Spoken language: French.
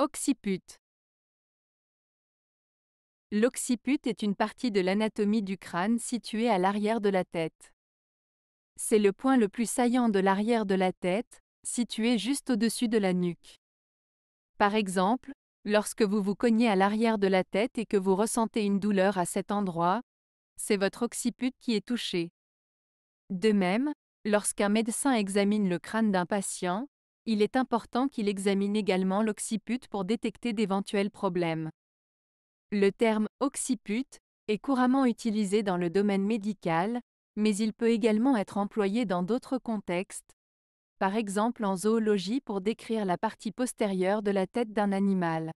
Occiput. L'occiput est une partie de l'anatomie du crâne située à l'arrière de la tête. C'est le point le plus saillant de l'arrière de la tête, situé juste au-dessus de la nuque. Par exemple, lorsque vous vous cognez à l'arrière de la tête et que vous ressentez une douleur à cet endroit, c'est votre occiput qui est touché. De même, lorsqu'un médecin examine le crâne d'un patient, il est important qu'il examine également l'occiput pour détecter d'éventuels problèmes. Le terme occiput est couramment utilisé dans le domaine médical, mais il peut également être employé dans d'autres contextes, par exemple en zoologie pour décrire la partie postérieure de la tête d'un animal.